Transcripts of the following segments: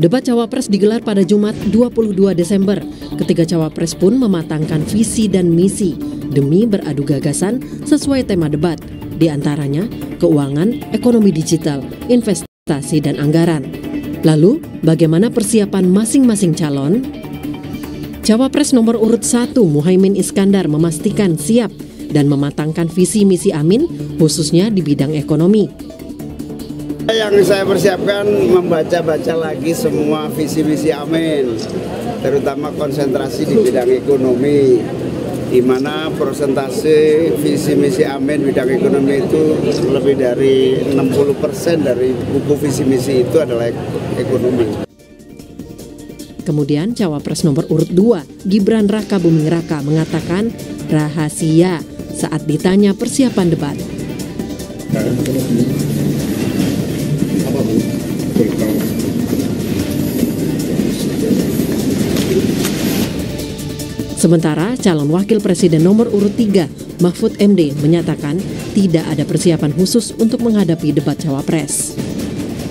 Debat cawapres digelar pada Jumat 22 Desember. Ketiga cawapres pun mematangkan visi dan misi demi beradu gagasan sesuai tema debat, di antaranya keuangan, ekonomi digital, investasi, dan anggaran. Lalu, bagaimana persiapan masing-masing calon? Cawapres nomor urut 1 Muhaimin Iskandar memastikan siap dan mematangkan visi misi Amin khususnya di bidang ekonomi. Yang saya persiapkan membaca-baca lagi semua visi misi Amin, terutama konsentrasi di bidang ekonomi, di mana persentase visi misi Amin bidang ekonomi itu lebih dari 60% dari buku visi misi itu adalah ekonomi. Kemudian cawapres nomor urut 2, Gibran Raka Buming Raka mengatakan rahasia saat ditanya persiapan debat. Sementara calon wakil presiden nomor urut 3, Mahfud MD, menyatakan tidak ada persiapan khusus untuk menghadapi debat cawapres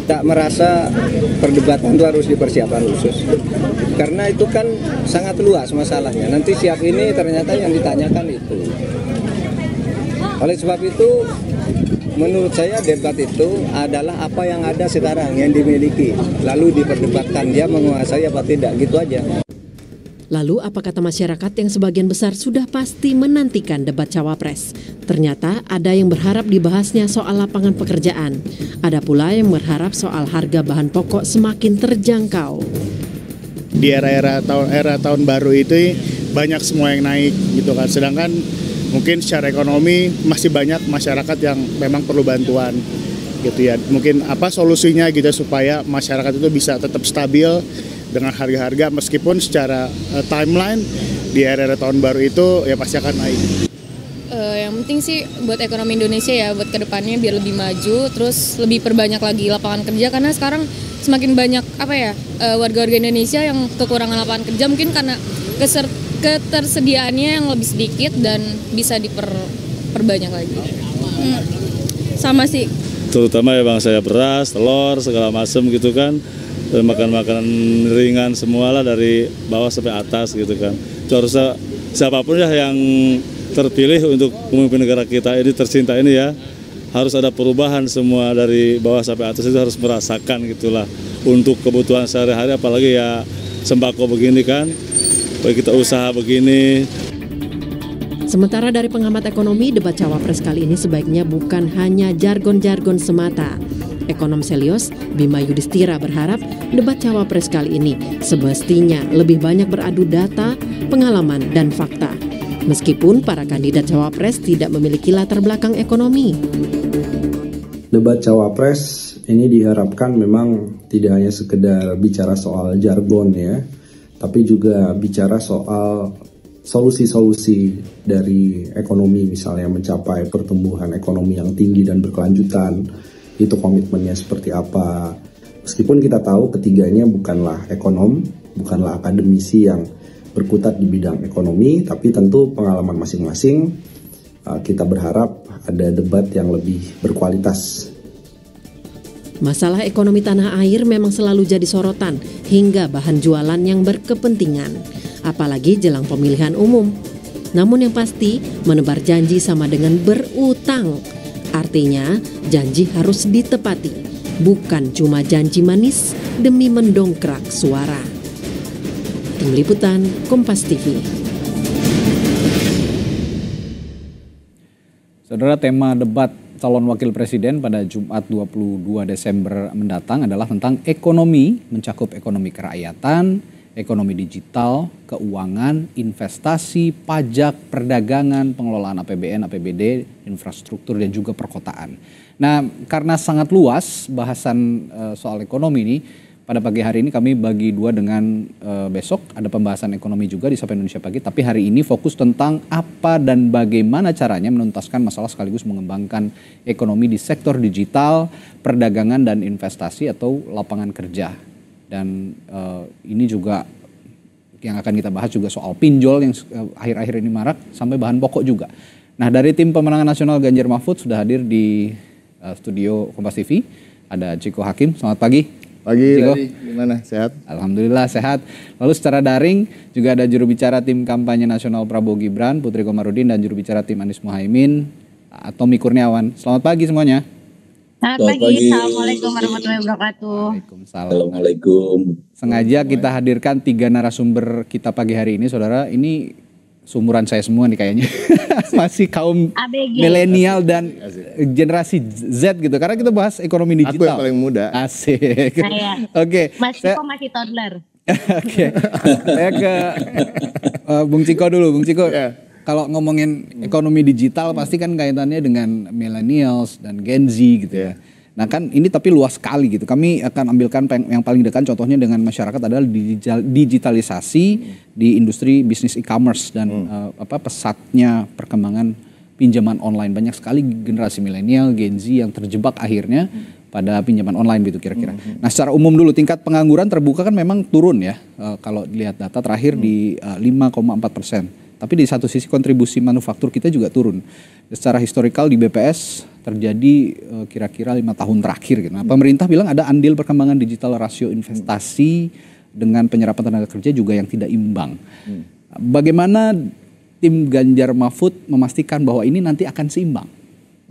tak merasa perdebatan itu harus dipersiapkan khusus karena itu kan sangat luas masalahnya nanti siap ini ternyata yang ditanyakan itu oleh sebab itu, menurut saya debat itu adalah apa yang ada sekarang yang dimiliki, lalu diperdebatkan dia menguasai apa tidak, gitu aja. Lalu apa kata masyarakat yang sebagian besar sudah pasti menantikan debat cawapres? Ternyata ada yang berharap dibahasnya soal lapangan pekerjaan. Ada pula yang berharap soal harga bahan pokok semakin terjangkau. Di era-era tahun era tahun baru itu banyak semua yang naik gitu kan. Sedangkan mungkin secara ekonomi masih banyak masyarakat yang memang perlu bantuan gitu ya mungkin apa solusinya gitu supaya masyarakat itu bisa tetap stabil dengan harga-harga meskipun secara uh, timeline di era era tahun baru itu ya pasti akan naik uh, yang penting sih buat ekonomi Indonesia ya buat kedepannya biar lebih maju terus lebih perbanyak lagi lapangan kerja karena sekarang semakin banyak apa ya eh, warga-warga uh, Indonesia yang kekurangan lapangan kerja mungkin karena keser ketersediaannya yang lebih sedikit dan bisa diperbanyak lagi. Hmm. Sama sih. Terutama ya bang saya beras, telur, segala macam gitu kan. makan makan ringan semualah dari bawah sampai atas gitu kan. Itu harusnya siapapun ya yang terpilih untuk pemimpin negara kita ini tercinta ini ya harus ada perubahan semua dari bawah sampai atas itu harus merasakan gitulah untuk kebutuhan sehari-hari apalagi ya sembako begini kan bagi kita usaha begini. Sementara dari pengamat ekonomi, debat cawapres kali ini sebaiknya bukan hanya jargon-jargon semata. Ekonom Selios, Bima Yudhistira berharap debat cawapres kali ini semestinya lebih banyak beradu data, pengalaman, dan fakta. Meskipun para kandidat cawapres tidak memiliki latar belakang ekonomi. Debat cawapres ini diharapkan memang tidak hanya sekedar bicara soal jargon ya, tapi juga bicara soal solusi-solusi dari ekonomi misalnya mencapai pertumbuhan ekonomi yang tinggi dan berkelanjutan itu komitmennya seperti apa meskipun kita tahu ketiganya bukanlah ekonom bukanlah akademisi yang berkutat di bidang ekonomi tapi tentu pengalaman masing-masing uh, kita berharap ada debat yang lebih berkualitas Masalah ekonomi tanah air memang selalu jadi sorotan hingga bahan jualan yang berkepentingan, apalagi jelang pemilihan umum. Namun yang pasti, menebar janji sama dengan berutang. Artinya, janji harus ditepati, bukan cuma janji manis demi mendongkrak suara. Tim Liputan, Kompas TV. Saudara tema debat calon wakil presiden pada Jumat 22 Desember mendatang adalah tentang ekonomi, mencakup ekonomi kerakyatan, ekonomi digital, keuangan, investasi, pajak, perdagangan, pengelolaan APBN, APBD, infrastruktur dan juga perkotaan. Nah, karena sangat luas bahasan eh, soal ekonomi ini, pada pagi hari ini kami bagi dua dengan uh, besok ada pembahasan ekonomi juga di Sapa Indonesia Pagi. Tapi hari ini fokus tentang apa dan bagaimana caranya menuntaskan masalah sekaligus mengembangkan ekonomi di sektor digital, perdagangan dan investasi atau lapangan kerja. Dan uh, ini juga yang akan kita bahas juga soal pinjol yang eh, akhir-akhir ini marak sampai bahan pokok juga. Nah dari tim pemenangan nasional Ganjar Mahfud sudah hadir di uh, studio Kompas TV. Ada Ciko Hakim, selamat pagi. Pagi, Ciko. gimana? Sehat? Alhamdulillah sehat. Lalu secara daring juga ada juru bicara tim kampanye nasional Prabowo Gibran, Putri Komarudin dan juru bicara tim Anies Muhaimin, Tommy Kurniawan. Selamat pagi semuanya. Selamat pagi. pagi. Assalamualaikum warahmatullahi wabarakatuh. Waalaikumsalam. Assalamualaikum. Sengaja kita hadirkan tiga narasumber kita pagi hari ini, saudara. Ini seumuran saya semua nih kayaknya. Masih kaum milenial dan Asik. generasi Z gitu. Karena kita bahas ekonomi digital. Aku yang paling muda. Asik. Nah, Oke. Okay. Mas masih toddler. Oke. Saya ke uh, Bung Ciko dulu. Bung Ciko. Yeah kalau ngomongin ekonomi digital pasti kan kaitannya dengan millennials dan Gen Z gitu yeah. ya. ya. Nah kan ini tapi luas sekali gitu. Kami akan ambilkan yang paling dekat contohnya dengan masyarakat adalah digitalisasi di industri bisnis e-commerce dan hmm. uh, apa pesatnya perkembangan pinjaman online. Banyak sekali generasi milenial, Gen Z yang terjebak akhirnya hmm. pada pinjaman online gitu kira-kira. Hmm. Nah secara umum dulu tingkat pengangguran terbuka kan memang turun ya. Uh, kalau dilihat data terakhir hmm. di uh, eh, 5,4 persen tapi di satu sisi kontribusi manufaktur kita juga turun. Secara historikal di BPS terjadi eh, kira-kira lima tahun terakhir. Gitu. Nah, pemerintah bilang ada andil perkembangan digital rasio investasi dengan penyerapan tenaga kerja juga yang tidak imbang. Hmm. Bagaimana tim Ganjar Mahfud memastikan bahwa ini nanti akan seimbang?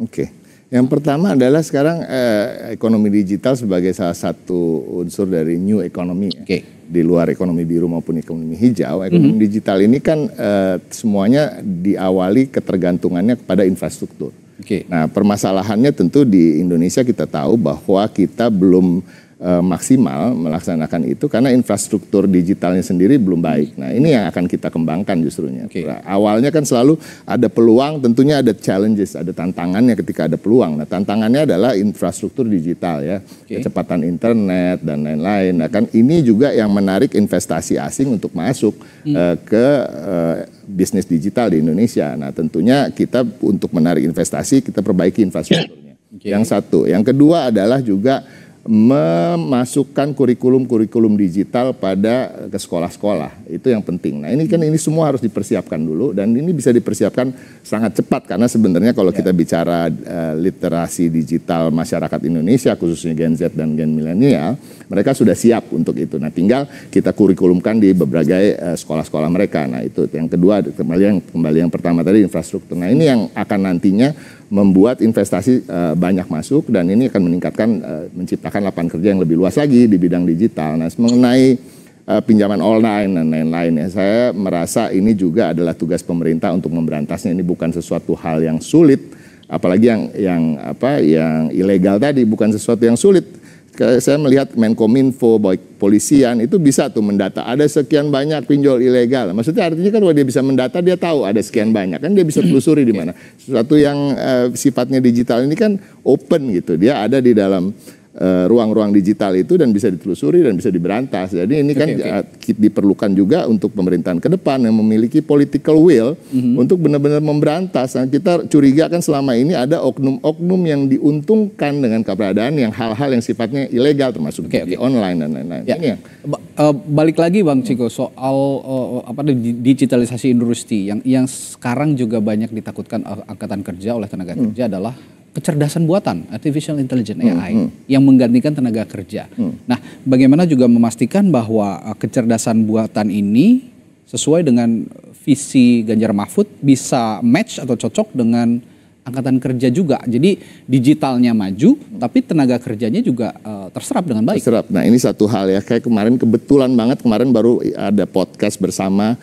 Oke. Okay. Yang pertama adalah sekarang eh, ekonomi digital sebagai salah satu unsur dari new economy ya. okay. di luar ekonomi biru maupun ekonomi hijau. Ekonomi mm -hmm. digital ini kan eh, semuanya diawali ketergantungannya kepada infrastruktur. Okay. Nah permasalahannya tentu di Indonesia kita tahu bahwa kita belum Eh, maksimal melaksanakan itu karena infrastruktur digitalnya sendiri belum baik. Nah ini yang akan kita kembangkan justrunya. Okay. Nah, awalnya kan selalu ada peluang, tentunya ada challenges, ada tantangannya ketika ada peluang. Nah tantangannya adalah infrastruktur digital ya, okay. kecepatan internet dan lain-lain. Nah kan ini juga yang menarik investasi asing untuk masuk hmm. uh, ke uh, bisnis digital di Indonesia. Nah tentunya kita untuk menarik investasi kita perbaiki infrastrukturnya. Okay. Yang satu, yang kedua adalah juga memasukkan kurikulum-kurikulum digital pada ke sekolah-sekolah. Itu yang penting. Nah, ini kan ini semua harus dipersiapkan dulu dan ini bisa dipersiapkan sangat cepat karena sebenarnya kalau kita ya. bicara uh, literasi digital masyarakat Indonesia khususnya Gen Z dan Gen milenial, mereka sudah siap untuk itu. Nah, tinggal kita kurikulumkan di berbagai eh, sekolah-sekolah mereka. Nah, itu yang kedua kembali yang kembali yang pertama tadi infrastruktur. Nah, ini yang akan nantinya membuat investasi uh, banyak masuk dan ini akan meningkatkan uh, menciptakan menciptakan lapangan kerja yang lebih luas lagi di bidang digital. Nah, mengenai uh, pinjaman online dan lain-lain ya, saya merasa ini juga adalah tugas pemerintah untuk memberantasnya. Ini bukan sesuatu hal yang sulit, apalagi yang yang apa yang ilegal tadi bukan sesuatu yang sulit. Saya melihat Menkominfo, baik polisian itu bisa tuh mendata ada sekian banyak pinjol ilegal. Maksudnya artinya kan kalau dia bisa mendata dia tahu ada sekian banyak kan dia bisa telusuri di iya. mana. Sesuatu yang uh, sifatnya digital ini kan open gitu. Dia ada di dalam Eh, ruang-ruang uh, digital itu dan bisa ditelusuri dan bisa diberantas. Jadi ini kan okay, eh, diperlukan juga untuk pemerintahan ke depan yang memiliki political will mm-hmm. untuk benar-benar memberantas. Nah, kita curiga kan selama ini ada oknum-oknum yang diuntungkan dengan keberadaan yang hal-hal yang sifatnya ilegal termasuk okay, okay. online dan lain-lain. Ya. Ini ba- uh, balik lagi Bang Ciko soal uh, apa digitalisasi industri yang yang sekarang juga banyak ditakutkan angkatan kerja oleh tenaga hmm. kerja adalah kecerdasan buatan artificial intelligence AI hmm, hmm. yang menggantikan tenaga kerja. Hmm. Nah, bagaimana juga memastikan bahwa uh, kecerdasan buatan ini sesuai dengan visi Ganjar Mahfud bisa match atau cocok dengan angkatan kerja juga. Jadi digitalnya maju, tapi tenaga kerjanya juga uh, terserap dengan baik. Terserap. Nah ini satu hal ya. Kayak kemarin kebetulan banget kemarin baru ada podcast bersama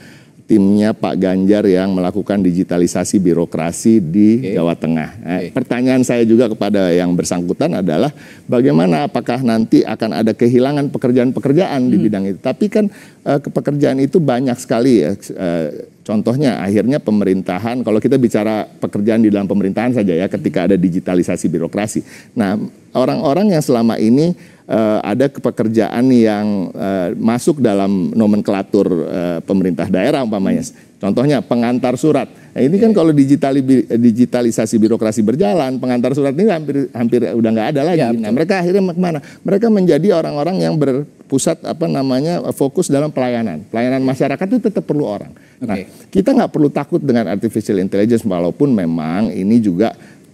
timnya Pak Ganjar yang melakukan digitalisasi birokrasi di okay. Jawa Tengah. Nah, okay. Pertanyaan saya juga kepada yang bersangkutan adalah bagaimana apakah nanti akan ada kehilangan pekerjaan-pekerjaan hmm. di bidang itu. Tapi kan uh, eh, pekerjaan itu banyak sekali ya. Eh, contohnya akhirnya pemerintahan, kalau kita bicara pekerjaan di dalam pemerintahan saja ya, ketika hmm. ada digitalisasi birokrasi. Nah, orang-orang yang selama ini uh, ada pekerjaan yang uh, masuk dalam nomenklatur uh, pemerintah daerah umpamanya. Contohnya pengantar surat. Nah, ini kan iya. kalau digitali, digitalisasi birokrasi berjalan, pengantar surat ini hampir hampir udah nggak ada lagi. Ya, nah, mereka akhirnya kemana? Mereka menjadi orang-orang yang berpusat apa namanya fokus dalam pelayanan. Pelayanan masyarakat itu tetap perlu orang. Nah, okay. kita nggak perlu takut dengan artificial intelligence walaupun memang ini juga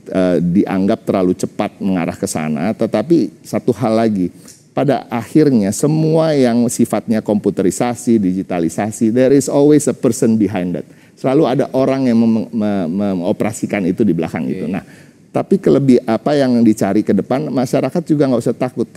uh, dianggap terlalu cepat mengarah ke sana, tetapi satu hal lagi, pada akhirnya semua yang sifatnya komputerisasi, digitalisasi, there is always a person behind that. Selalu ada orang yang mem mem mengoperasikan itu di belakang okay. itu. Iya. Nah, tapi kelebih apa yang dicari ke depan, masyarakat juga nggak usah takut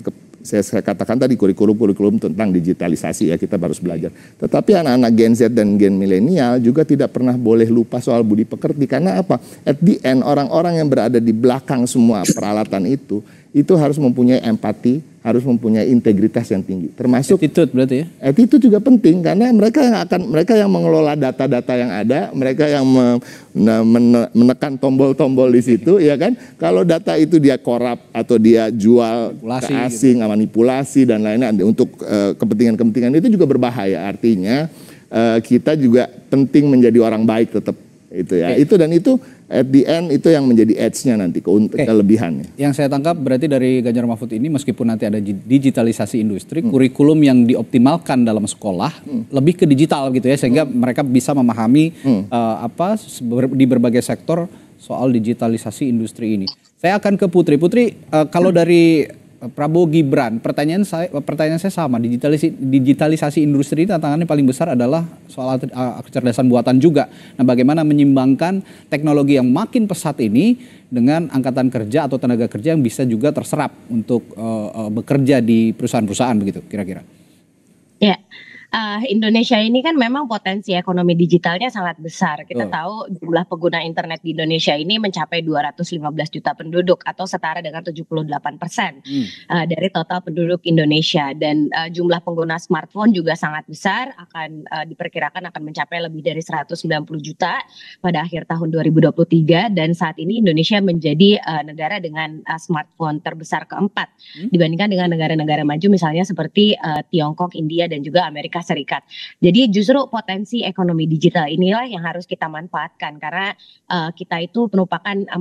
saya, saya katakan tadi kurikulum-kurikulum tentang digitalisasi ya kita harus belajar. Tetapi anak-anak Gen Z dan Gen milenial juga tidak pernah boleh lupa soal budi pekerti karena apa? At the end orang-orang yang berada di belakang semua peralatan itu itu harus mempunyai empati, harus mempunyai integritas yang tinggi. Termasuk itu berarti ya. Attitude juga penting karena mereka yang akan mereka yang mengelola data-data yang ada, mereka yang me, menekan tombol-tombol di situ ya kan. Kalau data itu dia korup atau dia jual manipulasi, ke gitu. asing, gitu. manipulasi dan lain-lain untuk eh, kepentingan-kepentingan uh, itu juga berbahaya. Artinya uh, kita juga penting menjadi orang baik tetap itu ya. Okay. Itu dan itu at the end itu yang menjadi edge-nya nanti ke okay. kelebihannya. Yang saya tangkap berarti dari Ganjar Mahfud ini meskipun nanti ada digitalisasi industri, hmm. kurikulum yang dioptimalkan dalam sekolah hmm. lebih ke digital gitu ya sehingga hmm. mereka bisa memahami hmm. uh, apa di berbagai sektor soal digitalisasi industri ini. Saya akan ke Putri. Putri, uh, kalau hmm. dari Eh, Prabowo Gibran. Pertanyaan saya pertanyaan saya sama digitalisasi digitalisasi industri ini tantangannya paling besar adalah soal eh, kecerdasan buatan juga. Nah, bagaimana menyimbangkan teknologi yang makin pesat ini dengan angkatan kerja atau tenaga kerja yang bisa juga terserap untuk uh, uh, bekerja di perusahaan-perusahaan begitu kira-kira. Ya. Yeah uh, Indonesia ini kan memang potensi ekonomi digitalnya sangat besar. Kita hmm. tahu jumlah pengguna internet di Indonesia ini mencapai 215 juta penduduk atau setara dengan 78 persen hmm. uh, dari total penduduk Indonesia dan uh, jumlah pengguna smartphone juga sangat besar akan uh, diperkirakan akan mencapai lebih dari 190 juta pada akhir tahun 2023 dan saat ini Indonesia menjadi uh, negara dengan uh, smartphone terbesar keempat hmm. dibandingkan dengan negara-negara maju misalnya seperti uh, Tiongkok, India dan juga Amerika Serikat. Jadi justru potensi ekonomi digital inilah yang harus kita manfaatkan karena uh, kita itu merupakan 40%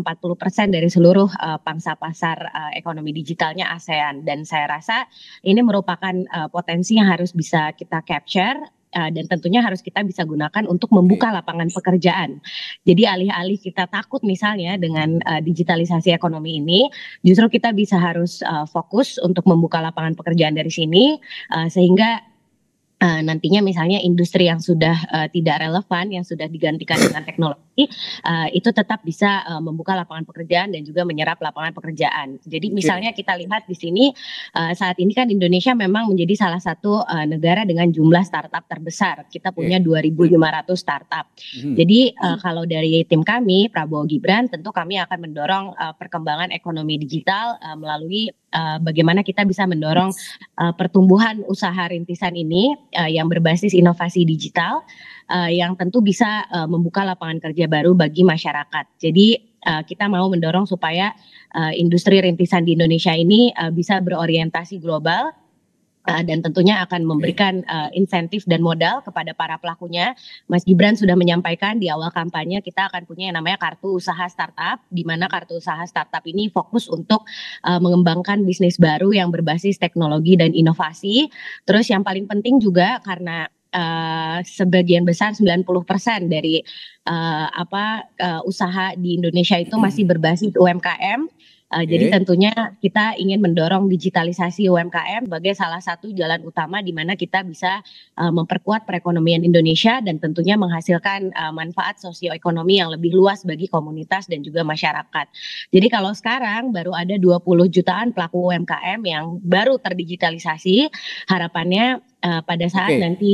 dari seluruh uh, pangsa pasar uh, ekonomi digitalnya ASEAN dan saya rasa ini merupakan uh, potensi yang harus bisa kita capture dan tentunya harus kita bisa gunakan untuk membuka lapangan pekerjaan. Jadi alih-alih kita takut misalnya dengan uh, digitalisasi ekonomi ini, justru kita bisa harus uh, fokus untuk membuka lapangan pekerjaan dari sini uh, sehingga Uh, nantinya misalnya industri yang sudah uh, tidak relevan yang sudah digantikan dengan teknologi uh, itu tetap bisa uh, membuka lapangan pekerjaan dan juga menyerap lapangan pekerjaan. Jadi misalnya kita lihat di sini uh, saat ini kan Indonesia memang menjadi salah satu uh, negara dengan jumlah startup terbesar. Kita punya 2.500 startup. Hmm. Jadi uh, kalau dari tim kami Prabowo Gibran tentu kami akan mendorong uh, perkembangan ekonomi digital uh, melalui uh, bagaimana kita bisa mendorong uh, pertumbuhan usaha rintisan ini uh, yang berbasis inovasi digital uh, yang tentu bisa uh, membuka lapangan kerja baru bagi masyarakat. Jadi uh, kita mau mendorong supaya uh, industri rintisan di Indonesia ini uh, bisa berorientasi global Uh, dan tentunya akan memberikan uh, insentif dan modal kepada para pelakunya. Mas Gibran sudah menyampaikan di awal kampanye kita akan punya yang namanya kartu usaha startup, di mana kartu usaha startup ini fokus untuk uh, mengembangkan bisnis baru yang berbasis teknologi dan inovasi. Terus yang paling penting juga karena uh, sebagian besar 90% dari uh, apa uh, usaha di Indonesia itu masih berbasis UMKM Eh, jadi tentunya kita ingin mendorong digitalisasi UMKM sebagai salah satu jalan utama di mana kita bisa uh, memperkuat perekonomian Indonesia dan tentunya menghasilkan uh, manfaat sosioekonomi yang lebih luas bagi komunitas dan juga masyarakat. Jadi kalau sekarang baru ada 20 jutaan pelaku UMKM yang baru terdigitalisasi, harapannya uh, pada saat okay. nanti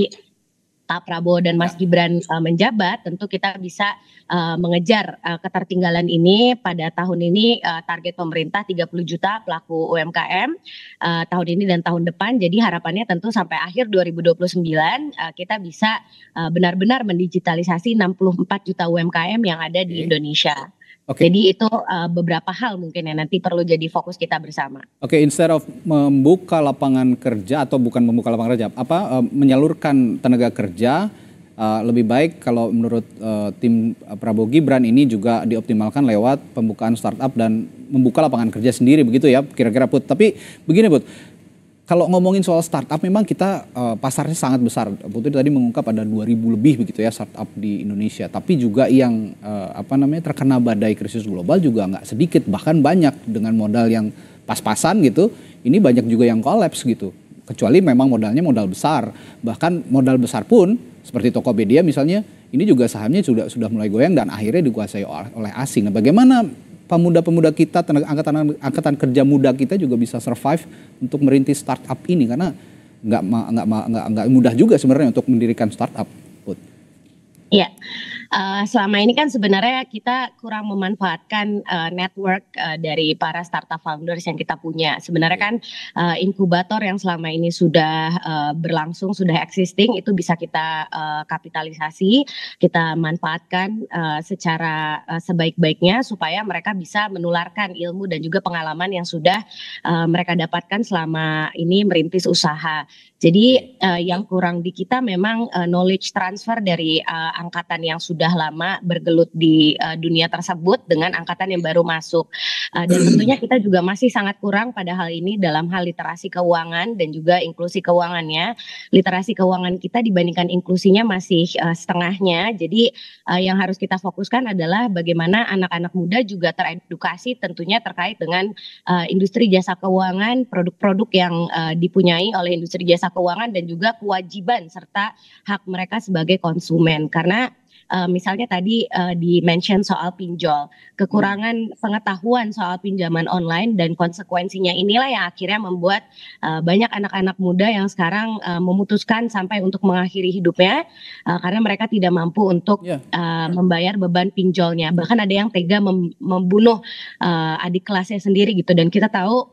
Pak Prabowo dan Mas ya. Gibran uh, menjabat, tentu kita bisa uh, mengejar uh, ketertinggalan ini pada tahun ini uh, target pemerintah 30 juta pelaku UMKM uh, tahun ini dan tahun depan. Jadi harapannya tentu sampai akhir 2029 uh, kita bisa benar-benar uh, benar -benar mendigitalisasi 64 juta UMKM yang ada di Indonesia. Okay. Jadi itu uh, beberapa hal mungkin yang nanti perlu jadi fokus kita bersama. Oke, okay, instead of membuka lapangan kerja atau bukan membuka lapangan kerja, apa uh, menyalurkan tenaga kerja uh, lebih baik kalau menurut uh, tim Prabowo Gibran ini juga dioptimalkan lewat pembukaan startup dan membuka lapangan kerja sendiri begitu ya kira-kira Put. Tapi begini Put, kalau ngomongin soal startup memang kita uh, pasarnya sangat besar. Putri tadi mengungkap ada 2000 lebih begitu ya startup di Indonesia. Tapi juga yang uh, apa namanya terkena badai krisis global juga nggak sedikit bahkan banyak dengan modal yang pas-pasan gitu. Ini banyak juga yang kolaps gitu. Kecuali memang modalnya modal besar. Bahkan modal besar pun seperti Tokopedia misalnya ini juga sahamnya sudah sudah mulai goyang dan akhirnya dikuasai oleh asing. Nah, bagaimana pemuda-pemuda kita, tenaga angkatan angkatan kerja muda kita juga bisa survive untuk merintis startup ini karena nggak nggak nggak mudah juga sebenarnya untuk mendirikan startup. Ya, uh, selama ini kan sebenarnya kita kurang memanfaatkan uh, network uh, dari para startup founders yang kita punya. Sebenarnya iya. kan uh, inkubator yang selama ini sudah uh, berlangsung, sudah existing itu bisa kita uh, kapitalisasi, kita manfaatkan uh, secara uh, sebaik-baiknya supaya mereka bisa menularkan ilmu dan juga pengalaman yang sudah uh, mereka dapatkan selama ini merintis usaha. Jadi uh, yang kurang di kita memang uh, knowledge transfer dari uh, angkatan yang sudah lama bergelut di uh, dunia tersebut dengan angkatan yang baru masuk. Uh, dan tentunya kita juga masih sangat kurang pada hal ini dalam hal literasi keuangan dan juga inklusi keuangannya. Literasi keuangan kita dibandingkan inklusinya masih uh, setengahnya. Jadi uh, yang harus kita fokuskan adalah bagaimana anak-anak muda juga teredukasi tentunya terkait dengan uh, industri jasa keuangan, produk-produk yang uh, dipunyai oleh industri jasa keuangan dan juga kewajiban serta hak mereka sebagai konsumen karena Uh, misalnya tadi uh, eh, di mention soal pinjol, kekurangan hmm. pengetahuan soal pinjaman online dan konsekuensinya inilah yang akhirnya membuat uh, banyak anak-anak muda yang sekarang uh, memutuskan sampai untuk mengakhiri hidupnya uh, karena mereka tidak mampu untuk yeah. Ya. uh, ya. membayar beban pinjolnya. Bahkan ada yang tega mem membunuh uh, adik kelasnya sendiri gitu dan kita tahu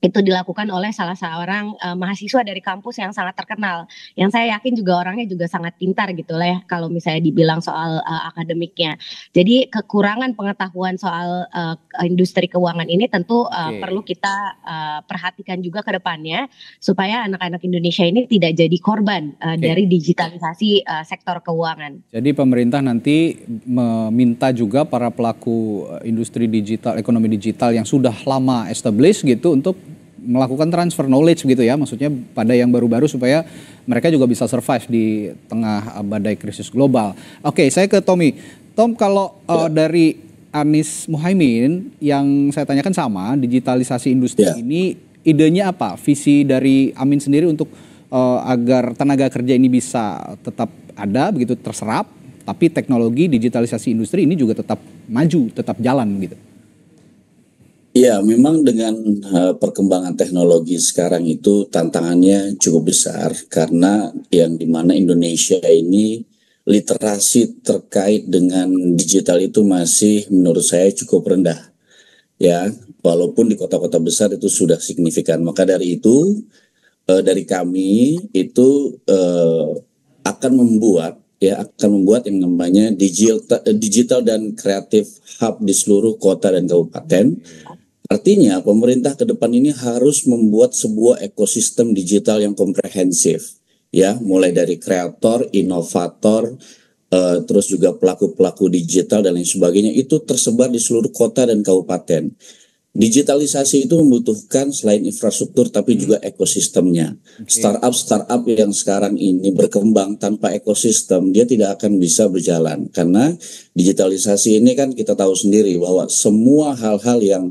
itu dilakukan oleh salah seorang uh, mahasiswa dari kampus yang sangat terkenal yang saya yakin juga orangnya juga sangat pintar gitu lah ya kalau misalnya dibilang soal uh, akademiknya jadi kekurangan pengetahuan soal uh, industri keuangan ini tentu uh, okay. perlu kita uh, perhatikan juga ke depannya supaya anak-anak Indonesia ini tidak jadi korban uh, okay. dari digitalisasi uh, sektor keuangan jadi pemerintah nanti meminta juga para pelaku industri digital ekonomi digital yang sudah lama established gitu untuk melakukan transfer knowledge gitu ya, maksudnya pada yang baru-baru supaya mereka juga bisa survive di tengah uh, badai krisis global. Oke, okay, saya ke Tommy. Tom kalau uh, ya. dari Anies Muhaimin yang saya tanyakan sama, digitalisasi industri yeah. ini idenya apa? Visi dari Amin sendiri untuk uh, agar tenaga kerja ini bisa tetap ada begitu terserap, tapi teknologi digitalisasi industri ini juga tetap maju, tetap jalan gitu. Ya, memang dengan uh, perkembangan teknologi sekarang itu tantangannya cukup besar karena yang dimana Indonesia ini literasi terkait dengan digital itu masih menurut saya cukup rendah. Ya, walaupun di kota-kota besar itu sudah signifikan. Maka dari itu uh, dari kami itu uh, akan membuat ya akan membuat yang namanya digital digital dan kreatif hub di seluruh kota dan kabupaten Artinya pemerintah ke depan ini harus membuat sebuah ekosistem digital yang komprehensif ya mulai dari kreator, inovator, uh, terus juga pelaku-pelaku digital dan lain sebagainya itu tersebar di seluruh kota dan kabupaten. Digitalisasi itu membutuhkan selain infrastruktur tapi juga hmm. ekosistemnya. Startup startup yang sekarang ini berkembang tanpa ekosistem dia tidak akan bisa berjalan karena digitalisasi ini kan kita tahu sendiri bahwa semua hal-hal yang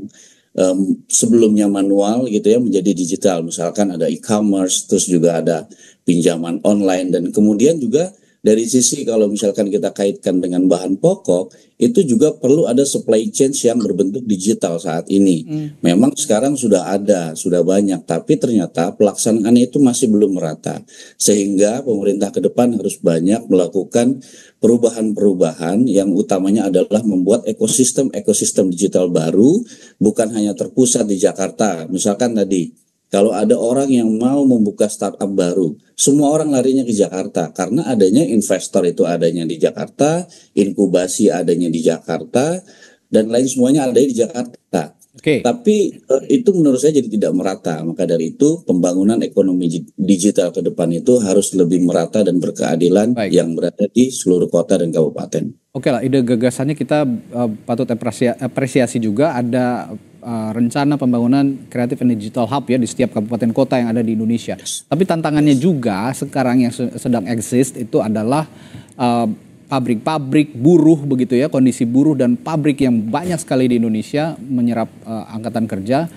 um, sebelumnya manual gitu ya menjadi digital. Misalkan ada e-commerce, terus juga ada pinjaman online dan kemudian juga dari sisi kalau misalkan kita kaitkan dengan bahan pokok itu juga perlu ada supply chain yang berbentuk digital saat ini. Hmm. Memang sekarang sudah ada, sudah banyak, tapi ternyata pelaksanaannya itu masih belum merata. Sehingga pemerintah ke depan harus banyak melakukan perubahan-perubahan yang utamanya adalah membuat ekosistem ekosistem digital baru bukan hanya terpusat di Jakarta. Misalkan tadi kalau ada orang yang mau membuka startup baru, semua orang larinya ke Jakarta karena adanya investor itu adanya di Jakarta, inkubasi adanya di Jakarta, dan lain semuanya ada di Jakarta. Okay. Tapi eh, itu menurut saya jadi tidak merata. Maka dari itu pembangunan ekonomi digital ke depan itu harus lebih merata dan berkeadilan Baik. yang berada di seluruh kota dan kabupaten. Oke okay lah, ide gagasannya kita uh, patut apresiasi juga. Ada uh, rencana pembangunan kreatif dan digital hub ya di setiap kabupaten kota yang ada di Indonesia. Yes. Tapi tantangannya yes. juga sekarang yang sedang exist itu adalah pabrik eh, pabrik-pabrik buruh begitu ya, kondisi buruh dan pabrik yang banyak sekali di Indonesia menyerap uh, angkatan kerja.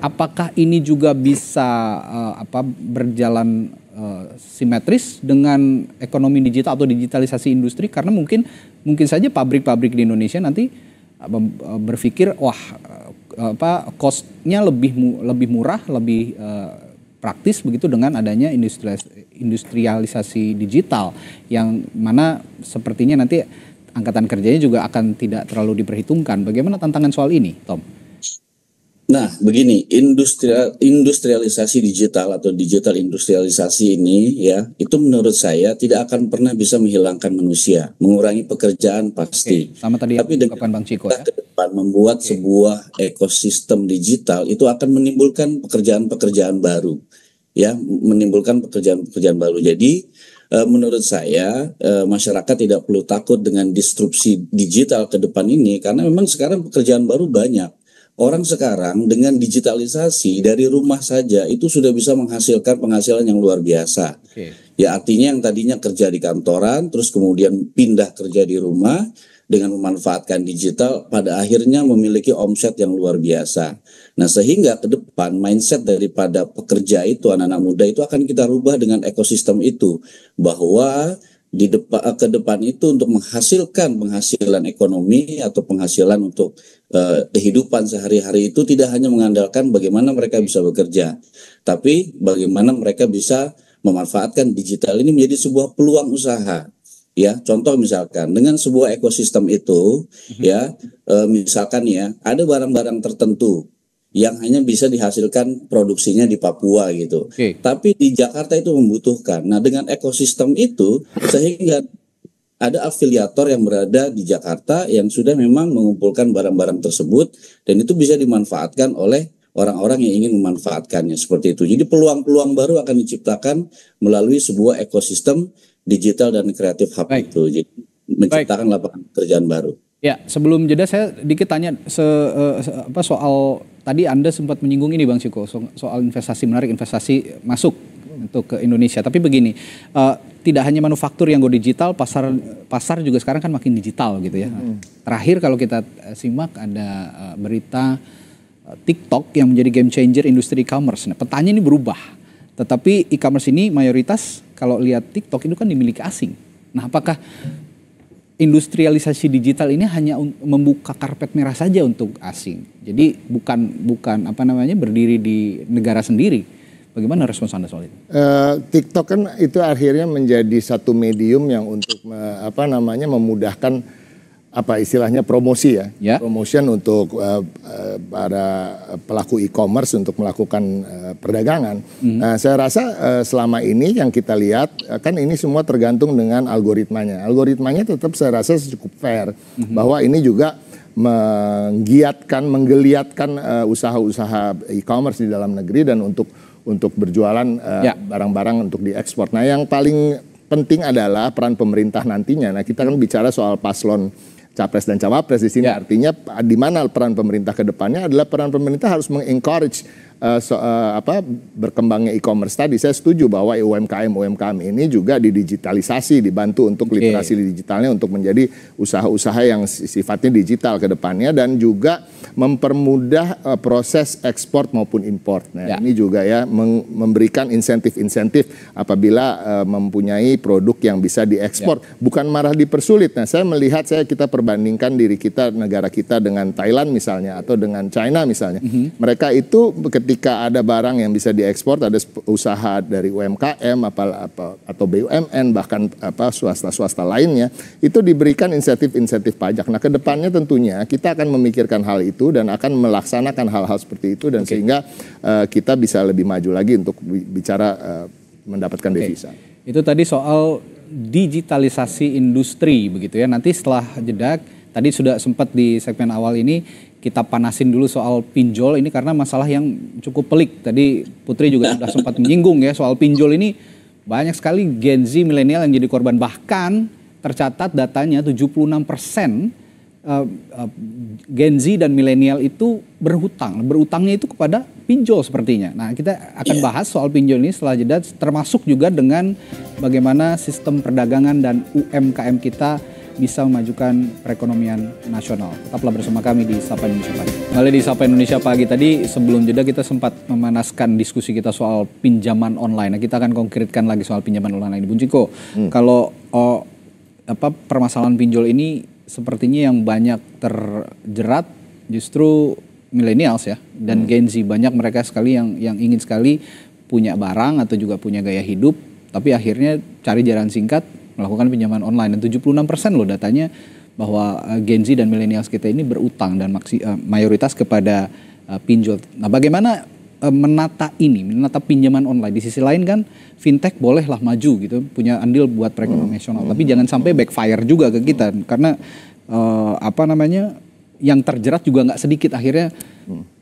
Apakah ini juga bisa uh, apa berjalan simetris dengan ekonomi digital atau digitalisasi industri karena mungkin mungkin saja pabrik-pabrik di Indonesia nanti berpikir wah apa costnya lebih mu, lebih murah lebih uh, praktis begitu dengan adanya industrialisasi digital yang mana sepertinya nanti angkatan kerjanya juga akan tidak terlalu diperhitungkan. Bagaimana tantangan soal ini, Tom? Nah, begini, industrial, industrialisasi digital atau digital industrialisasi ini ya, itu menurut saya tidak akan pernah bisa menghilangkan manusia, mengurangi pekerjaan pasti. Oke, sama tadi Tapi dengan Bang Ciko ya. Ke depan membuat Oke. sebuah ekosistem digital itu akan menimbulkan pekerjaan-pekerjaan baru. Ya, menimbulkan pekerjaan-pekerjaan baru. Jadi, e, menurut saya e, masyarakat tidak perlu takut dengan disrupsi digital ke depan ini karena memang sekarang pekerjaan baru banyak Orang sekarang dengan digitalisasi dari rumah saja itu sudah bisa menghasilkan penghasilan yang luar biasa. Okay. Ya artinya yang tadinya kerja di kantoran, terus kemudian pindah kerja di rumah dengan memanfaatkan digital, pada akhirnya memiliki omset yang luar biasa. Nah sehingga ke depan mindset daripada pekerja itu anak-anak muda itu akan kita rubah dengan ekosistem itu bahwa di depan eh, ke depan itu untuk menghasilkan penghasilan ekonomi atau penghasilan untuk eh, kehidupan sehari-hari itu tidak hanya mengandalkan bagaimana mereka bisa bekerja, tapi bagaimana mereka bisa memanfaatkan digital ini menjadi sebuah peluang usaha. Ya, contoh misalkan dengan sebuah ekosistem itu, mhm. ya, e, misalkan ya, ada barang-barang tertentu yang hanya bisa dihasilkan produksinya di Papua gitu. Okay. Tapi di Jakarta itu membutuhkan. Nah, dengan ekosistem itu sehingga ada afiliator yang berada di Jakarta yang sudah memang mengumpulkan barang-barang tersebut dan itu bisa dimanfaatkan oleh orang-orang yang ingin memanfaatkannya seperti itu. Jadi peluang-peluang baru akan diciptakan melalui sebuah ekosistem digital dan kreatif hub Baik. itu. Jadi menciptakan Baik. lapangan pekerjaan baru. Ya, sebelum jeda saya dikit tanya se, eh, se, apa soal tadi Anda sempat menyinggung ini Bang Siko, so, soal investasi menarik investasi masuk untuk ke Indonesia. Tapi begini, uh, tidak hanya manufaktur yang go digital, pasar pasar juga sekarang kan makin digital gitu ya. Hmm. Terakhir kalau kita eh, simak ada uh, berita uh, TikTok yang menjadi game changer industri e-commerce. Nah, petanya ini berubah. Tetapi e-commerce ini mayoritas kalau lihat TikTok itu kan dimiliki asing. Nah, apakah industrialisasi digital ini hanya membuka karpet merah saja untuk asing. Jadi bukan bukan apa namanya berdiri di negara sendiri. Bagaimana respons anda soal itu? Uh, TikTok kan itu akhirnya menjadi satu medium yang untuk me, apa namanya memudahkan apa istilahnya promosi ya, ya. promotion untuk uh, para pelaku e-commerce untuk melakukan uh, perdagangan. Hmm. Nah, saya rasa uh, selama ini yang kita lihat kan ini semua tergantung dengan algoritmanya. Algoritmanya tetap saya rasa cukup fair hmm bahwa ini juga menggiatkan, menggeliatkan usaha-usaha e-commerce di dalam negeri dan untuk untuk berjualan uh, barang-barang untuk diekspor. Nah, yang paling penting adalah peran pemerintah nantinya. Nah, kita kan bicara soal paslon capres dan cawapres di sini. Ya. Artinya di mana peran pemerintah ke depannya adalah peran pemerintah harus mengencourage Eh, so, uh, apa berkembangnya e-commerce tadi saya setuju bahwa UMKM UMKM ini juga didigitalisasi dibantu untuk literasi digitalnya untuk menjadi usaha-usaha yang sifatnya digital ke depannya dan juga mempermudah uh, proses ekspor maupun import. Nah, ya. ini juga ya memberikan insentif-insentif apabila uh, mempunyai produk yang bisa diekspor, ya. bukan marah dipersulit. Nah, saya melihat saya kita perbandingkan diri kita negara kita dengan Thailand misalnya atau dengan China misalnya. Mm -hmm. Mereka itu ketika ketika ada barang yang bisa diekspor, ada usaha dari UMKM apa, apa atau BUMN bahkan apa swasta-swasta lainnya, itu diberikan insentif-insentif pajak. Nah, kedepannya tentunya kita akan memikirkan hal itu dan akan melaksanakan hal-hal seperti itu dan okay. sehingga uh, kita bisa lebih maju lagi untuk bicara uh, mendapatkan okay. devisa. Itu tadi soal digitalisasi industri begitu ya. Nanti setelah jeda tadi sudah sempat di segmen awal ini kita panasin dulu soal pinjol ini karena masalah yang cukup pelik. Tadi Putri juga sudah sempat menyinggung ya soal pinjol ini banyak sekali Gen Z milenial yang jadi korban bahkan tercatat datanya 76 persen eh, eh, Gen Z dan milenial itu berhutang. Berhutangnya itu kepada pinjol sepertinya. Nah kita akan iya. bahas soal pinjol ini setelah jeda termasuk juga dengan bagaimana sistem perdagangan dan UMKM kita bisa memajukan perekonomian nasional. Tetaplah bersama kami di Sapa Indonesia Pagi. Kembali di Sapa Indonesia Pagi tadi sebelum jeda kita sempat memanaskan diskusi kita soal pinjaman online. Nah, kita akan konkretkan lagi soal pinjaman online ini. Bung Ciko, hmm. kalau oh, apa permasalahan pinjol ini sepertinya yang banyak terjerat justru milenials ya dan hmm. Gen Z banyak mereka sekali yang yang ingin sekali punya barang atau juga punya gaya hidup tapi akhirnya cari jalan singkat melakukan pinjaman online dan 76% loh datanya bahwa eh, Gen Z dan milenial kita ini berutang dan maksi, uh, mayoritas kepada uh, pinjol. Nah, bagaimana uh, menata ini, menata pinjaman online? Di sisi lain kan fintech bolehlah maju gitu, punya andil buat perekonomian hmm. nasional, hmm. tapi jangan sampai backfire juga ke kita hmm. karena uh, apa namanya? yang terjerat juga nggak sedikit akhirnya hmm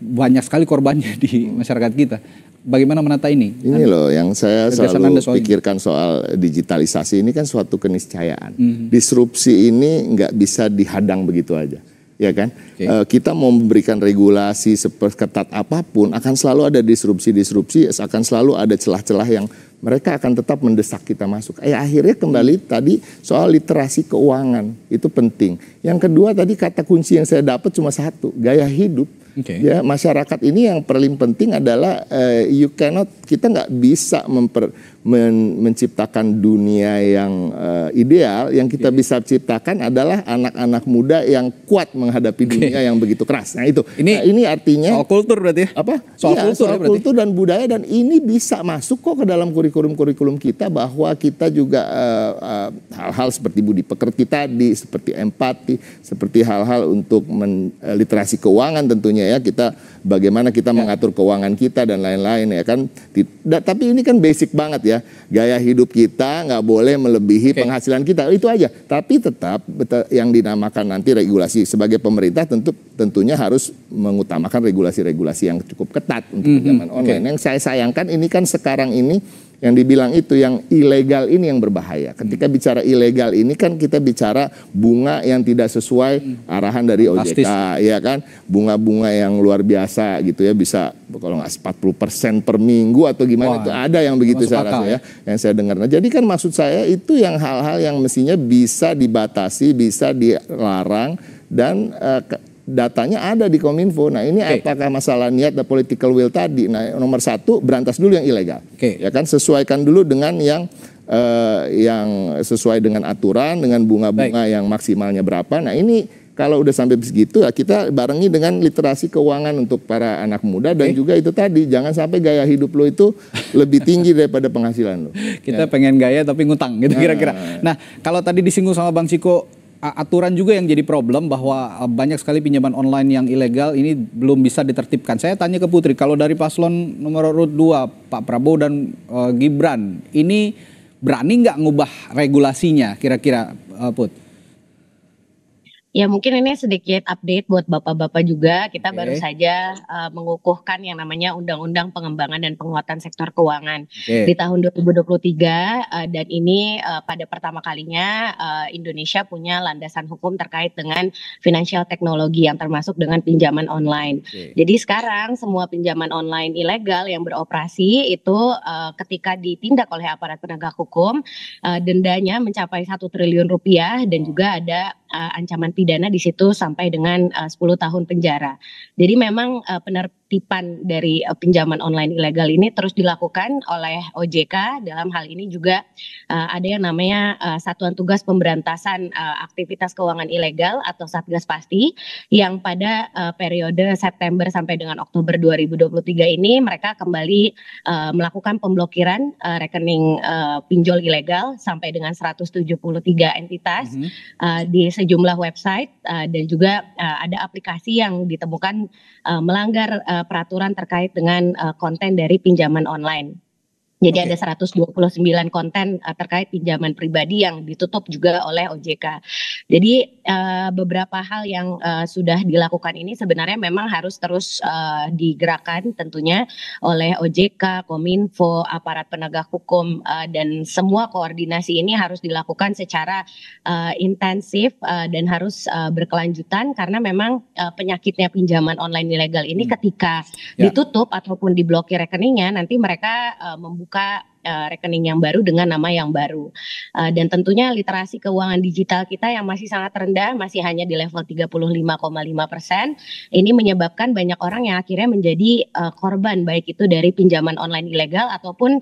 banyak sekali korbannya di hmm. masyarakat kita. Bagaimana menata ini? Ini Anda, loh yang saya selalu soal pikirkan soal digitalisasi ini kan suatu keniscayaan. Mm -hmm. Disrupsi ini nggak bisa dihadang begitu aja, ya kan? Okay. Eh, kita mau memberikan regulasi seketat apapun, akan selalu ada disrupsi-disrupsi, akan selalu ada celah-celah yang mereka akan tetap mendesak kita masuk. Eh, akhirnya kembali hmm. tadi soal literasi keuangan itu penting. Yang kedua tadi kata kunci yang saya dapat cuma satu, gaya hidup. Okay. Ya masyarakat ini yang paling penting adalah uh, you cannot kita nggak bisa memper men menciptakan dunia yang uh, ideal yang kita iya. bisa ciptakan adalah anak-anak muda yang kuat menghadapi okay. dunia yang begitu keras. Nah itu ini nah, ini artinya soal kultur berarti ya? apa soal iya, kultur soal kultur dan budaya dan ini bisa masuk kok ke dalam kurikulum-kurikulum kita bahwa kita juga eh, eh, hal-hal uh, uh, seperti budi pekerti tadi seperti empati seperti hal-hal untuk men, literasi keuangan tentunya ya kita bagaimana kita ya. mengatur keuangan kita dan lain-lain ya kan. Tidak, tapi ini kan basic banget ya. Gaya hidup kita nggak boleh melebihi okay. penghasilan kita. Itu aja. Tapi tetap yang dinamakan nanti regulasi sebagai pemerintah tentu tentunya harus mengutamakan regulasi-regulasi yang cukup ketat untuk pinjaman mm -hmm. online. Okay. Yang saya sayangkan ini kan sekarang ini yang dibilang itu yang ilegal ini yang berbahaya. Ketika hmm. bicara ilegal ini kan kita bicara bunga yang tidak sesuai hmm. arahan dari OJK, Pasti. ya kan? Bunga-bunga yang luar biasa gitu ya bisa kalau nggak 40% per minggu atau gimana Wah, itu ada yang begitu saya rasa ya. ya, yang saya dengar. Nah, jadi kan maksud saya itu yang hal-hal yang mestinya bisa dibatasi, bisa dilarang dan uh, datanya ada di Kominfo. Nah ini okay. apakah masalah niat dan political will tadi? Nah nomor satu berantas dulu yang ilegal, okay. ya kan sesuaikan dulu dengan yang uh, yang sesuai dengan aturan dengan bunga-bunga yang maksimalnya berapa. Nah ini kalau udah sampai segitu ya kita barengi dengan literasi keuangan untuk para anak muda dan okay. juga itu tadi jangan sampai gaya hidup lo itu lebih tinggi daripada penghasilan lo. Kita ya. pengen gaya tapi ngutang gitu nah. kira-kira. Nah. nah, kalau tadi disinggung sama Bang Siko aturan juga yang jadi problem bahwa e, banyak sekali pinjaman online yang ilegal ini belum bisa ditertibkan. Saya tanya ke Putri, kalau dari paslon nomor urut 2 Pak Prabowo dan uh, Gibran, ini berani nggak ngubah regulasinya kira-kira uh, Put? Ya mungkin ini sedikit update buat bapak-bapak juga. Kita okay. baru saja uh, mengukuhkan yang namanya Undang-Undang Pengembangan dan Penguatan Sektor Keuangan okay. di tahun 2023 uh, eh, dan ini uh, pada pertama kalinya uh, Indonesia punya landasan hukum terkait dengan financial teknologi yang termasuk dengan pinjaman online. Okay. Jadi sekarang semua pinjaman online ilegal yang beroperasi itu uh, ketika ditindak oleh aparat penegak hukum uh, dendanya mencapai satu triliun rupiah dan juga ada uh, ancaman pidana di situ sampai dengan eh, uh, 10 tahun penjara. Jadi memang uh, pener titipan dari eh, pinjaman online ilegal ini terus dilakukan oleh OJK dalam hal ini juga uh, ada yang namanya uh, Satuan Tugas Pemberantasan uh, Aktivitas Keuangan Ilegal atau Satgas Pasti yang pada uh, periode September sampai dengan Oktober 2023 ini mereka kembali uh, melakukan pemblokiran uh, rekening uh, pinjol ilegal sampai dengan 173 entitas mm -hmm. uh, di sejumlah website uh, dan juga uh, ada aplikasi yang ditemukan uh, melanggar uh, uh, peraturan terkait dengan uh, konten dari pinjaman online. Jadi okay. ada 129 konten uh, terkait pinjaman pribadi yang ditutup juga oleh OJK. Jadi uh, beberapa hal yang uh, sudah dilakukan ini sebenarnya memang harus terus uh, digerakkan tentunya oleh OJK, Kominfo, aparat penegak hukum uh, dan semua koordinasi ini harus dilakukan secara uh, intensif uh, dan harus uh, berkelanjutan karena memang uh, penyakitnya pinjaman online ilegal ini hmm. ketika ya. ditutup ataupun diblokir rekeningnya nanti mereka uh, membuka Eh, rekening yang baru dengan nama yang baru. Eh, dan tentunya literasi keuangan digital kita yang masih sangat rendah, masih hanya di level 35,5 persen. Ini menyebabkan banyak orang yang akhirnya menjadi eh, korban baik itu dari pinjaman online ilegal ataupun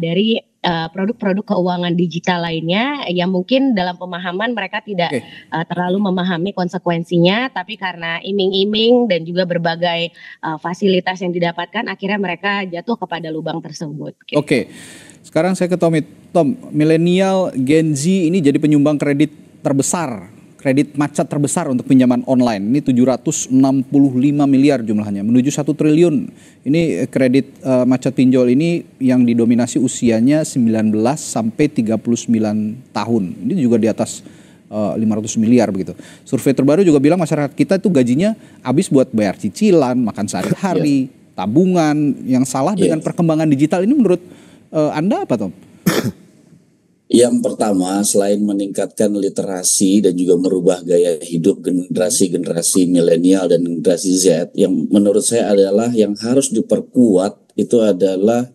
dari Eh, produk-produk keuangan digital lainnya yang mungkin dalam pemahaman mereka tidak okay. uh, eh, terlalu memahami konsekuensinya tapi karena iming-iming dan juga berbagai uh, fasilitas yang didapatkan akhirnya mereka jatuh kepada lubang tersebut. Gitu. Oke. Okay. Sekarang saya ke Tommy. Tom, milenial Gen Z ini jadi penyumbang kredit terbesar kredit macet terbesar untuk pinjaman online. Ini 765 miliar jumlahnya, menuju 1 triliun. Ini eh, kredit uh, macet pinjol ini yang didominasi usianya 19 sampai 39 tahun. Ini juga di atas uh, eh, 500 miliar begitu. Survei terbaru juga bilang masyarakat kita itu gajinya habis buat bayar cicilan, makan sehari-hari, yeah. tabungan. Yang salah yeah. dengan iya. perkembangan digital ini menurut uh, Anda apa, Tom? Yang pertama, selain meningkatkan literasi dan juga merubah gaya hidup generasi-generasi milenial dan generasi Z, yang menurut saya adalah yang harus diperkuat itu adalah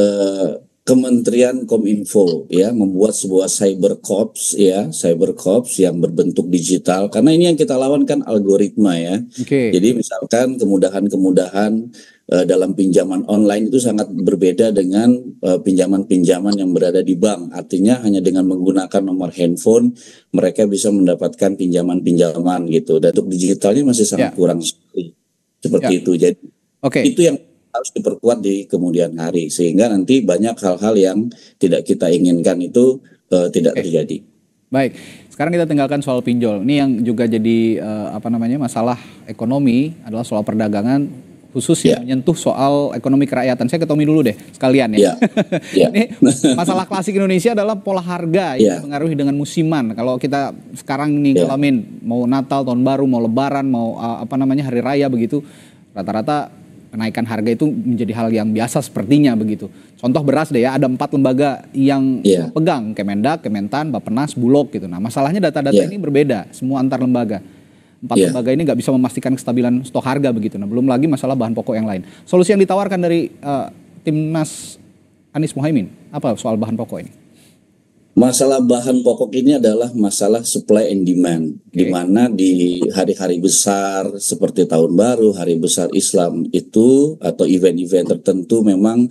eh, Kementerian Kominfo ya membuat sebuah cyber corps ya cyber corps yang berbentuk digital karena ini yang kita lawan kan algoritma ya. Okay. Jadi misalkan kemudahan-kemudahan Eh, dalam pinjaman online itu sangat berbeda dengan eh, pinjaman-pinjaman yang berada di bank. Artinya hanya dengan menggunakan nomor handphone mereka bisa mendapatkan pinjaman-pinjaman gitu. Dan untuk digitalnya masih sangat yeah. kurang seperti yeah. itu. Jadi okay. itu yang harus diperkuat di kemudian hari sehingga nanti banyak hal-hal yang tidak kita inginkan itu uh, tidak okay. terjadi. Baik, sekarang kita tinggalkan soal pinjol. Ini yang juga jadi uh, apa namanya masalah ekonomi adalah soal perdagangan khusus yeah. yang ya. menyentuh soal ekonomi kerakyatan. Saya ketomi dulu deh sekalian ya. Yeah. Yeah. Ini masalah klasik Indonesia adalah pola harga yeah. yang ya. dipengaruhi dengan musiman. Kalau kita sekarang nih yeah. mau Natal, tahun baru, mau lebaran, mau uh, apa namanya hari raya begitu, rata-rata kenaikan harga itu menjadi hal yang biasa sepertinya begitu. Contoh beras deh ya, ada empat lembaga yang yeah. pegang Kemendak, Kementan, Bapenas, Bulog gitu. Nah, masalahnya data-data yeah. ini berbeda semua antar lembaga Empat yeah. lembaga ini nggak bisa memastikan kestabilan stok harga begitu. Nah, belum lagi masalah bahan pokok yang lain. Solusi yang ditawarkan dari uh, timnas Anies Muhaimin apa soal bahan pokok ini? Masalah bahan pokok ini adalah masalah supply and demand, okay. di mana di hari-hari besar seperti tahun baru, hari besar Islam itu atau event-event tertentu memang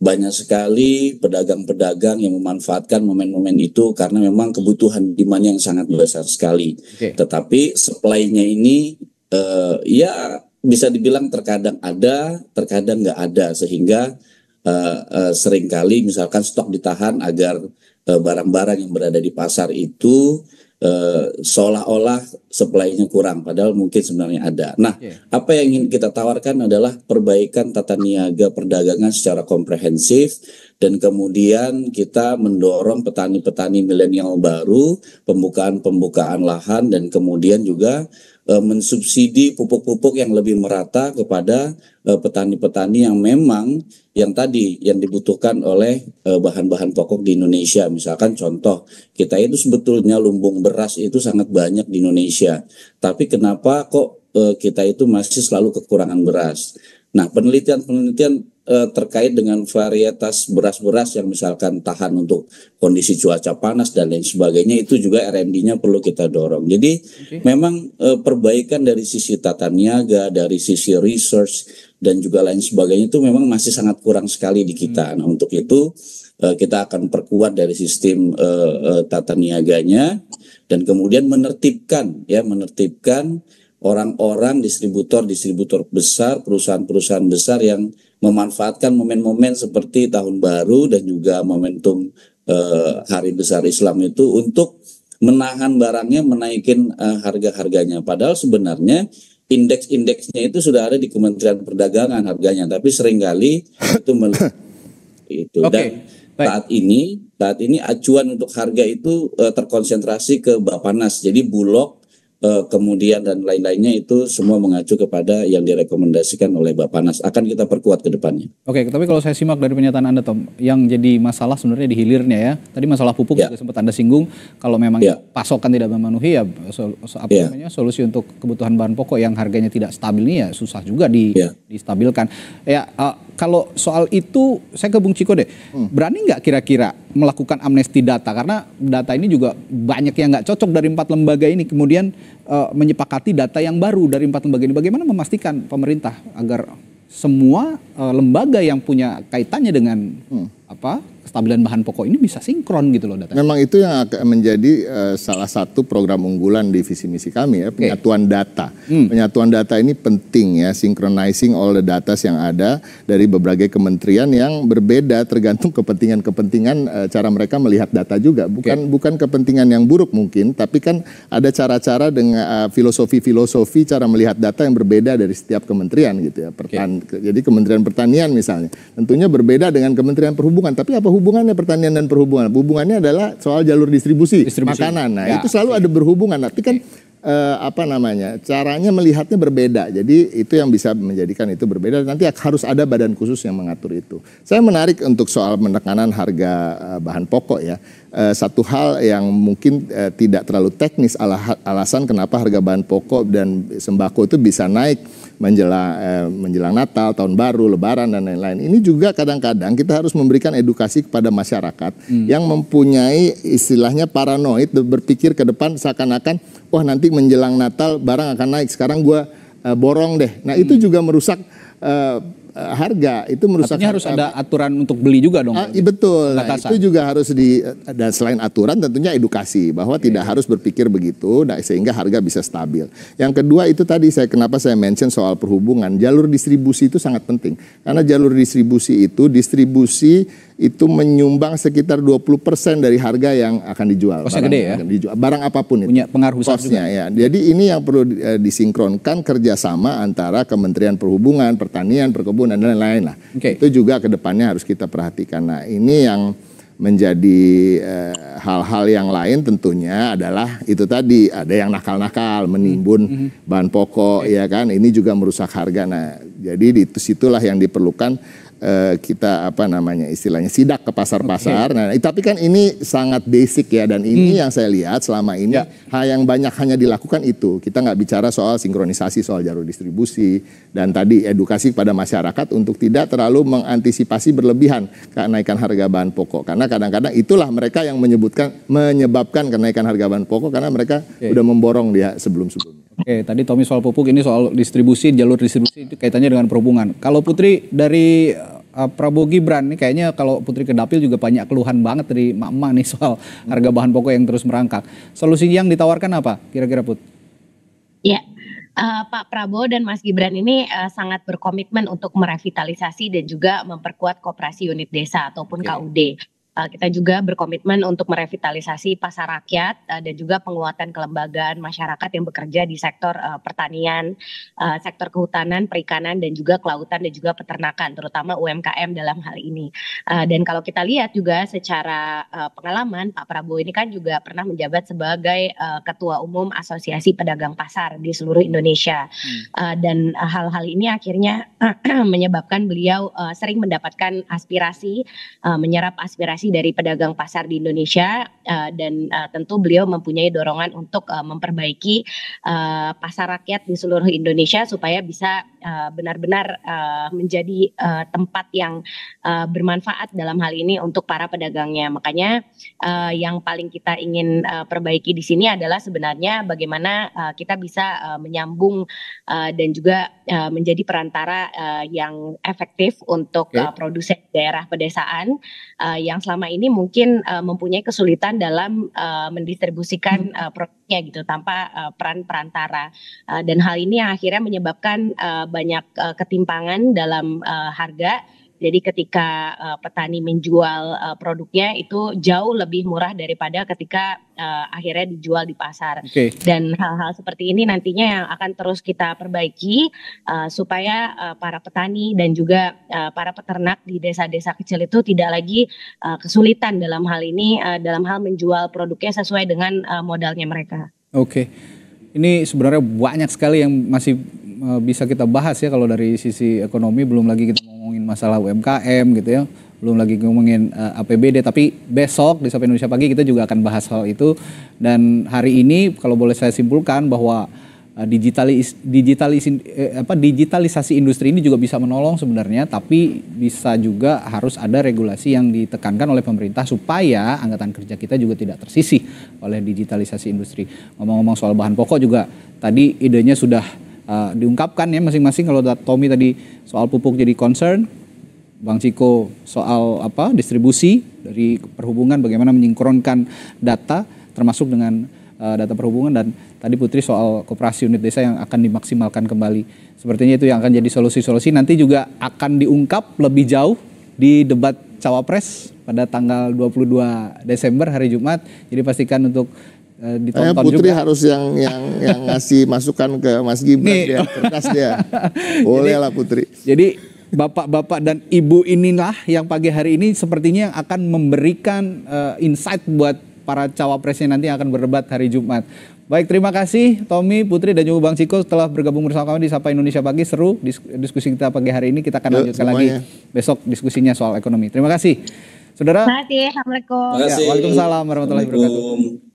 banyak sekali pedagang-pedagang yang memanfaatkan momen-momen itu karena memang kebutuhan demand yang sangat besar sekali. Okay. Tetapi supply-nya ini uh, ya bisa dibilang terkadang ada, terkadang nggak ada sehingga uh, uh, seringkali misalkan stok ditahan agar barang-barang uh, yang berada di pasar itu uh, seolah-olah supply-nya kurang padahal mungkin sebenarnya ada. Nah, yeah. apa yang ingin kita tawarkan adalah perbaikan tata niaga perdagangan secara komprehensif dan kemudian kita mendorong petani-petani milenial baru, pembukaan-pembukaan lahan dan kemudian juga E, mensubsidi pupuk-pupuk yang lebih merata kepada e, petani-petani yang memang yang tadi yang dibutuhkan oleh e, bahan-bahan pokok di Indonesia. Misalkan contoh, kita itu sebetulnya lumbung beras itu sangat banyak di Indonesia. Tapi kenapa kok kita itu masih selalu kekurangan beras? Nah, penelitian-penelitian Eh, terkait dengan varietas beras-beras yang misalkan tahan untuk kondisi cuaca panas dan lain sebagainya itu juga R&D-nya perlu kita dorong. Jadi okay. memang eh, perbaikan dari sisi tata niaga, dari sisi research dan juga lain sebagainya itu memang masih sangat kurang sekali di kita. Hmm. Nah, untuk itu eh, kita akan perkuat dari sistem eh, eh, tata niaganya dan kemudian menertibkan ya menertibkan orang-orang distributor-distributor besar, perusahaan-perusahaan besar yang memanfaatkan momen-momen seperti tahun baru dan juga momentum eh, hari besar Islam itu untuk menahan barangnya, menaikin eh, harga-harganya. Padahal sebenarnya indeks-indeksnya itu sudah ada di Kementerian Perdagangan harganya, tapi seringkali itu itu okay. dan Baik. saat ini saat ini acuan untuk harga itu eh, terkonsentrasi ke Bapanas. Jadi Bulog Eh, kemudian dan lain-lainnya itu semua mengacu kepada yang direkomendasikan oleh Bapak Nas. Akan kita perkuat ke depannya. Oke, tapi kalau saya simak dari pernyataan Anda Tom, yang jadi masalah sebenarnya di hilirnya ya. Tadi masalah pupuk ya. juga sempat Anda singgung kalau memang ya. pasokan tidak memenuhi ya so, so, apa ya. namanya solusi untuk kebutuhan bahan pokok yang harganya tidak stabil ini ya susah juga di ya. distabilkan. Ya uh, kalau soal itu saya ke Bung Ciko deh. Hmm. Berani nggak kira-kira melakukan amnesti data karena data ini juga banyak yang nggak cocok dari empat lembaga ini kemudian uh, menyepakati data yang baru dari empat lembaga ini. Bagaimana memastikan pemerintah agar semua uh, lembaga yang punya kaitannya dengan hmm. apa kestabilan bahan pokok ini bisa sinkron gitu loh datanya. Memang itu yang akan menjadi uh, salah satu program unggulan di visi misi kami ya, penyatuan okay. data. Hmm. Penyatuan data ini penting ya, synchronizing all the data yang ada dari berbagai kementerian yang berbeda tergantung kepentingan-kepentingan uh, cara mereka melihat data juga. Bukan okay. bukan kepentingan yang buruk mungkin, tapi kan ada cara-cara dengan eh, filosofi-filosofi uh, cara melihat data yang berbeda dari setiap kementerian gitu ya. Pertan okay. jadi Kementerian Pertanian misalnya, tentunya berbeda dengan Kementerian Perhubungan, tapi apa hubungannya pertanian dan perhubungan? Hubungannya adalah soal jalur distribusi, distribusi. makanan. Nah, ya. itu selalu ada berhubungan. Nah, tapi kan eh, apa namanya? Caranya melihatnya berbeda. Jadi itu yang bisa menjadikan itu berbeda. Nanti harus ada badan khusus yang mengatur itu. Saya menarik untuk soal menekanan harga eh, bahan pokok ya. Eh, satu hal yang mungkin eh, tidak terlalu teknis alasan kenapa harga bahan pokok dan sembako itu bisa naik menjelang eh, menjelang Natal, tahun baru, Lebaran dan lain-lain. Ini juga kadang-kadang kita harus memberikan edukasi kepada masyarakat hmm. yang mempunyai istilahnya paranoid berpikir ke depan seakan-akan wah nanti menjelang Natal barang akan naik. Sekarang gue eh, borong deh. Nah, hmm. itu juga merusak eh, uh, harga itu merusak. Artinya harus ada aturan untuk beli juga dong. Uh, betul. Nah, itu juga harus di eh, dan selain aturan tentunya edukasi bahwa iya, tidak iya. harus berpikir begitu nah sehingga harga bisa stabil. Yang kedua itu tadi saya kenapa saya mention soal perhubungan, jalur distribusi itu sangat penting. Karena jalur distribusi itu distribusi itu menyumbang sekitar 20% dari harga yang akan dijual. Kosnya barang, gede ya? Akan dijual, barang apapun itu. Punya pengaruh besar juga. ya. Jadi ini yang perlu eh, disinkronkan kerjasama antara Kementerian Perhubungan, Pertanian, Perkebunan, dan lain-lain lah. Okay. Itu juga ke depannya harus kita perhatikan. Nah ini yang menjadi eh, hal-hal yang lain tentunya adalah itu tadi ada yang nakal-nakal menimbun mm -hmm. bahan pokok okay. ya kan ini juga merusak harga nah jadi di situlah yang diperlukan uh, kita apa namanya istilahnya sidak ke pasar-pasar. Okay. Nah, tapi kan ini sangat basic ya dan ini hmm. yang saya lihat selama ini ya. hal yang banyak hanya dilakukan itu. Kita nggak bicara soal sinkronisasi soal jalur distribusi dan tadi edukasi kepada masyarakat untuk tidak terlalu mengantisipasi berlebihan kenaikan harga bahan pokok karena kadang-kadang itulah mereka yang menyebutkan menyebabkan kenaikan harga bahan pokok karena mereka okay. memborong dia sebelum-sebelumnya. Oke, tadi Tommy soal pupuk, ini soal distribusi, jalur distribusi itu kaitannya dengan perhubungan. Kalau Putri dari uh, Prabowo Gibran nih kayaknya kalau Putri ke dapil juga banyak keluhan banget dari emak-emak nih soal harga bahan pokok yang terus merangkak. Solusi yang ditawarkan apa kira-kira Put? Ya, uh, Pak Prabowo dan Mas Gibran ini uh, sangat berkomitmen untuk merevitalisasi dan juga memperkuat kooperasi unit desa ataupun okay. KUD Eh, kita juga berkomitmen untuk merevitalisasi pasar rakyat eh, dan juga penguatan kelembagaan masyarakat yang bekerja di sektor eh, pertanian, sektor kehutanan, perikanan dan juga kelautan dan juga peternakan, terutama UMKM dalam hal ini. dan kalau kita lihat juga secara pengalaman Pak Prabowo ini kan juga pernah menjabat sebagai ketua umum Asosiasi Pedagang Pasar di seluruh Indonesia. Hmm. dan hal-hal ini akhirnya menyebabkan beliau sering mendapatkan aspirasi, menyerap aspirasi aspirasi dari pedagang pasar di Indonesia uh, dan uh, tentu beliau mempunyai dorongan untuk uh, memperbaiki uh, pasar rakyat di seluruh Indonesia supaya bisa benar benar-benar uh, menjadi uh, tempat yang uh, bermanfaat dalam hal ini untuk para pedagangnya. Makanya uh, yang paling kita ingin uh, perbaiki di sini adalah sebenarnya bagaimana uh, kita bisa uh, menyambung uh, dan juga uh, menjadi perantara uh, yang efektif untuk okay. uh, produsen daerah pedesaan uh, yang selama ini mungkin uh, mempunyai kesulitan dalam uh, mendistribusikan uh, produknya gitu tanpa uh, peran perantara uh, dan hal ini yang akhirnya menyebabkan uh, banyak uh, ketimpangan dalam uh, harga jadi ketika uh, petani menjual uh, produknya itu jauh lebih murah daripada ketika uh, akhirnya dijual di pasar. Okay. Dan hal-hal seperti ini nantinya yang akan terus kita perbaiki uh, supaya uh, para petani dan juga uh, para peternak di desa-desa kecil itu tidak lagi uh, kesulitan dalam hal ini uh, dalam hal menjual produknya sesuai dengan uh, modalnya mereka. Oke. Okay ini sebenarnya banyak sekali yang masih eh, bisa kita bahas ya kalau dari sisi ekonomi belum lagi kita ngomongin masalah UMKM gitu ya belum lagi ngomongin uh, eh, APBD tapi besok di Sapa Indonesia pagi kita juga akan bahas hal itu dan hari ini kalau boleh saya simpulkan bahwa Eh, digitalis digitalis eh, apa digitalisasi industri ini juga bisa menolong sebenarnya tapi bisa juga harus ada regulasi yang ditekankan oleh pemerintah supaya angkatan kerja kita juga tidak tersisih oleh digitalisasi industri. Ngomong-ngomong soal bahan pokok juga tadi idenya sudah uh, diungkapkan ya masing-masing kalau Tommy tadi soal pupuk jadi concern, Bang Ciko soal apa distribusi dari perhubungan bagaimana menyingkronkan data termasuk dengan uh, data perhubungan dan tadi Putri soal kooperasi unit desa yang akan dimaksimalkan kembali. Sepertinya itu yang akan jadi solusi-solusi nanti juga akan diungkap lebih jauh di debat cawapres pada tanggal 22 Desember hari Jumat. Jadi pastikan untuk eh, ditonton Ayah Putri juga. harus yang yang yang ngasih masukan ke Mas Gibran Nih. dia, kertas dia. Boleh jadi, lah Putri. Jadi bapak-bapak dan ibu inilah yang pagi hari ini sepertinya yang akan memberikan uh, insight buat para cawapresnya nanti akan berdebat hari Jumat. Baik, terima kasih Tommy, Putri dan juga Bang Siko telah bergabung bersama kami di Sapa Indonesia Pagi. Seru diskusi kita pagi hari ini. Kita akan lanjutkan semuanya. lagi besok diskusinya soal ekonomi. Terima kasih. Saudara. Terima kasih. Assalamualaikum. Ya, Waalaikumsalam warahmatullahi wabarakatuh.